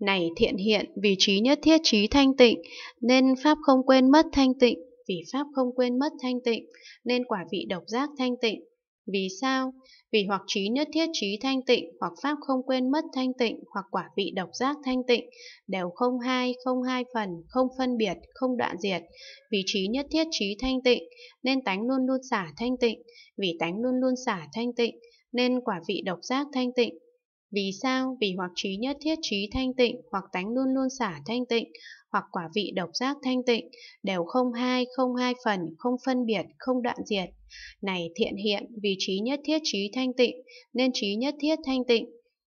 này thiện hiện vì trí nhất thiết trí thanh tịnh nên pháp không quên mất thanh tịnh vì pháp không quên mất thanh tịnh nên quả vị độc giác thanh tịnh vì sao vì hoặc trí nhất thiết trí thanh tịnh hoặc pháp không quên mất thanh tịnh hoặc quả vị độc giác thanh tịnh đều không hai không hai phần không phân biệt không đoạn diệt vì trí nhất thiết trí thanh tịnh nên tánh luôn luôn xả thanh tịnh vì tánh luôn luôn xả thanh tịnh nên quả vị độc giác thanh tịnh vì sao? Vì hoặc trí nhất thiết trí thanh tịnh, hoặc tánh luôn luôn xả thanh tịnh, hoặc quả vị độc giác thanh tịnh, đều không hai, không hai phần, không phân biệt, không đoạn diệt. Này thiện hiện, vì trí nhất thiết trí thanh tịnh, nên trí nhất thiết thanh tịnh,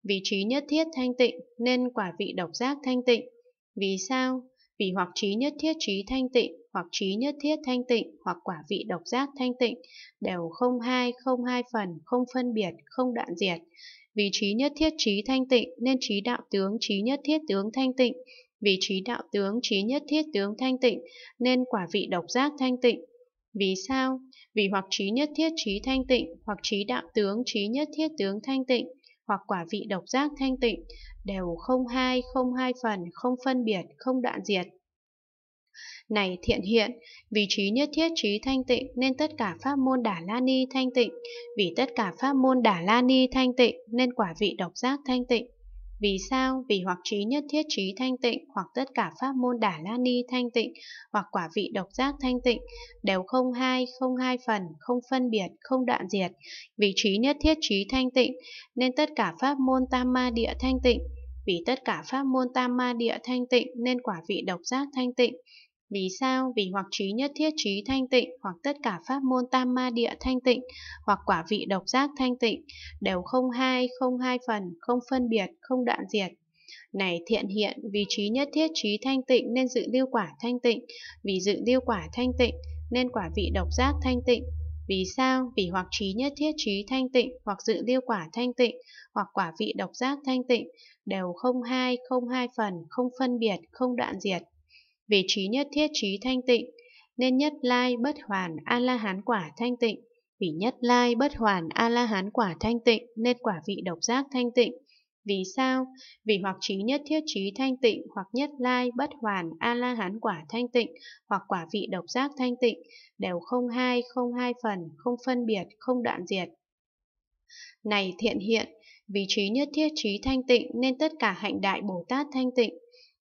vì trí nhất thiết thanh tịnh, nên quả vị độc giác thanh tịnh. Vì sao? Vì hoặc trí nhất thiết trí thanh tịnh, hoặc trí nhất thiết thanh tịnh hoặc quả vị độc giác thanh tịnh đều không hai, không hai phần, không phân biệt, không đoạn diệt. Vì trí nhất thiết trí thanh tịnh nên trí đạo tướng trí nhất thiết tướng thanh tịnh, vì trí đạo tướng trí nhất thiết tướng thanh tịnh nên quả vị độc giác thanh tịnh. Vì sao? Vì hoặc trí nhất thiết trí thanh tịnh, hoặc trí đạo tướng trí nhất thiết tướng thanh tịnh, hoặc quả vị độc giác thanh tịnh đều không hai, không hai phần, không phân biệt, không đoạn diệt này thiện hiện, vì trí nhất thiết trí thanh tịnh nên tất cả pháp môn Đà la ni thanh tịnh, vì tất cả pháp môn Đà la ni thanh tịnh nên quả vị độc giác thanh tịnh. Vì sao? Vì hoặc trí nhất thiết trí thanh tịnh, hoặc tất cả pháp môn Đà la ni thanh tịnh, hoặc quả vị độc giác thanh tịnh, đều không hai, không hai phần, không phân biệt, không đoạn diệt. Vì trí nhất thiết trí thanh tịnh, nên tất cả pháp môn tam ma địa thanh tịnh, vì tất cả pháp môn tam ma địa thanh tịnh nên quả vị độc giác thanh tịnh vì sao? Vì hoặc trí nhất thiết trí thanh tịnh, hoặc tất cả pháp môn tam ma địa thanh tịnh, hoặc quả vị độc giác thanh tịnh, đều không hai, không hai phần, không phân biệt, không đoạn diệt. Này thiện hiện, vì trí nhất thiết trí thanh tịnh nên dự lưu quả thanh tịnh, vì dự lưu quả thanh tịnh nên quả vị độc giác thanh tịnh. Vì sao? Vì hoặc trí nhất thiết trí thanh tịnh, hoặc dự lưu quả thanh tịnh, hoặc quả vị độc giác thanh tịnh, đều không hai, không hai phần, không phân biệt, không đoạn diệt. Vì trí nhất thiết trí thanh tịnh, nên nhất lai bất hoàn A-la-hán quả thanh tịnh. Vì nhất lai bất hoàn A-la-hán quả thanh tịnh, nên quả vị độc giác thanh tịnh. Vì sao? Vì hoặc trí nhất thiết trí thanh tịnh, hoặc nhất lai bất hoàn A-la-hán quả thanh tịnh, hoặc quả vị độc giác thanh tịnh, đều không hai, không hai phần, không phân biệt, không đoạn diệt. Này thiện hiện, vì trí nhất thiết trí thanh tịnh nên tất cả hạnh đại Bồ Tát thanh tịnh,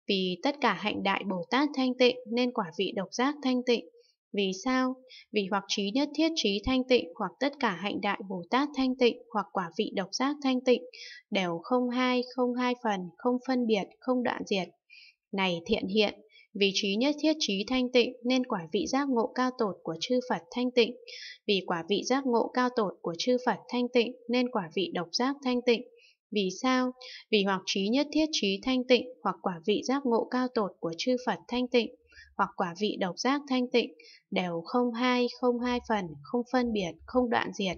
vì tất cả hạnh đại Bồ Tát thanh tịnh nên quả vị độc giác thanh tịnh. Vì sao? Vì hoặc trí nhất thiết trí thanh tịnh hoặc tất cả hạnh đại Bồ Tát thanh tịnh hoặc quả vị độc giác thanh tịnh đều không hai, không hai phần, không phân biệt, không đoạn diệt. Này thiện hiện, vì trí nhất thiết trí thanh tịnh nên quả vị giác ngộ cao tột của chư Phật thanh tịnh. Vì quả vị giác ngộ cao tột của chư Phật thanh tịnh nên quả vị độc giác thanh tịnh. Vì sao? Vì hoặc trí nhất thiết trí thanh tịnh, hoặc quả vị giác ngộ cao tột của chư Phật thanh tịnh, hoặc quả vị độc giác thanh tịnh, đều không hai, không hai phần, không phân biệt, không đoạn diệt.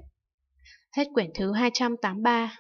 Hết quyển thứ 283